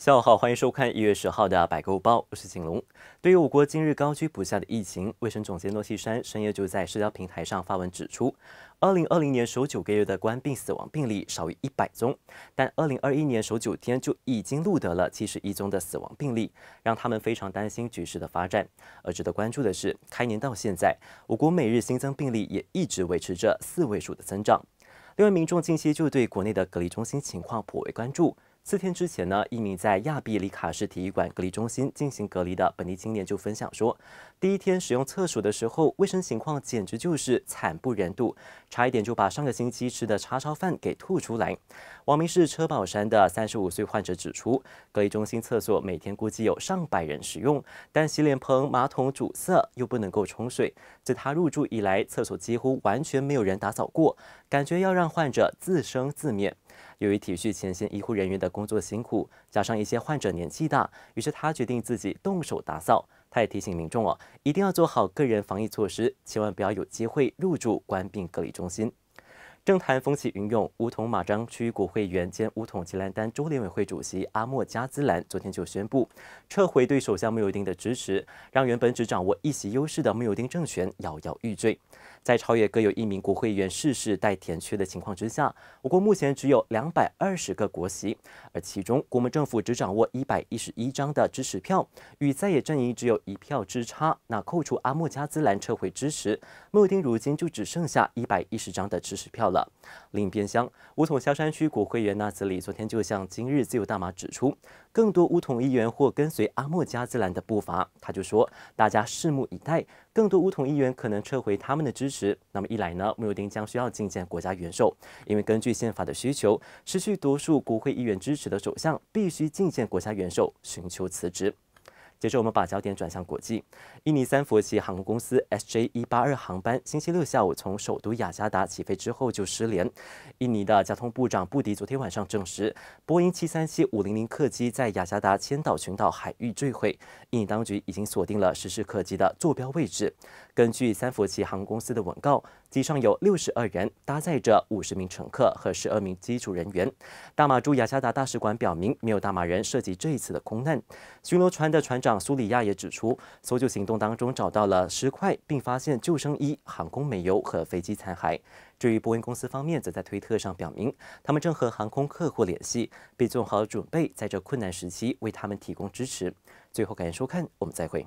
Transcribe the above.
下午好，欢迎收看一月十号的《百购物报》，我是景龙。对于我国今日高居不下的疫情，卫生总监诺西山深夜就在社交平台上发文指出，二零二零年首九个月的冠病死亡病例少于一百宗，但二零二一年首九天就已经录得了七十一宗的死亡病例，让他们非常担心局势的发展。而值得关注的是，开年到现在，我国每日新增病例也一直维持着四位数的增长。另外，民众近期就对国内的隔离中心情况颇为关注。四天之前呢，一名在亚庇里卡市体育馆隔离中心进行隔离的本地青年就分享说，第一天使用厕所的时候，卫生情况简直就是惨不忍睹，差一点就把上个星期吃的叉烧饭给吐出来。网名是车宝山的三十五岁患者指出，隔离中心厕所每天估计有上百人使用，但洗脸盆、马桶堵塞又不能够冲水。自他入住以来，厕所几乎完全没有人打扫过，感觉要让患者自生自灭。由于体恤前线医护人员的工作辛苦，加上一些患者年纪大，于是他决定自己动手打扫。他也提醒民众哦，一定要做好个人防疫措施，千万不要有机会入住关病隔离中心。政坛风起云涌，梧桐马章区国会员兼梧桐吉兰丹州联委会主席阿莫加兹兰昨天就宣布撤回对手下穆尤丁的支持，让原本只掌握一席优势的穆尤丁政权摇摇欲坠。在超越各有一名国会议员逝世待填缺的情况之下，我国目前只有两百二十个国席，而其中国民政府只掌握一百一十一张的支持票，与在野阵营只有一票之差。那扣除阿莫加兹兰撤回支持，穆丁如今就只剩下一百一十张的支持票了。另一边厢，武统萧山区国会议员纳兹里昨天就向《今日自由大马》指出。更多乌统议员或跟随阿莫加兹兰的步伐，他就说：“大家拭目以待，更多乌统议员可能撤回他们的支持。”那么一来呢，穆丁将需要觐见国家元首，因为根据宪法的需求，失去多数国会议员支持的首相必须觐见国家元首，寻求辞职。接着，我们把焦点转向国际。印尼三佛旗航空公司 S J 一八二航班星期六下午从首都雅加达起飞之后就失联。印尼的交通部长布迪昨天晚上证实，波音七三七五零零客机在雅加达千岛群岛海域坠毁。印尼当局已经锁定了失事客机的坐标位置。根据三佛旗航空公司的文告，机上有六十二人，搭载着五十名乘客和十二名机组人员。大马驻雅加达大使馆表明，没有大马人涉及这一次的空难。巡逻船的船长。苏里亚也指出，搜救行动当中找到了石块，并发现救生衣、航空煤油和飞机残骸。至于波音公司方面，则在推特上表明，他们正和航空客户联系，并做好准备，在这困难时期为他们提供支持。最后，感谢收看，我们再会。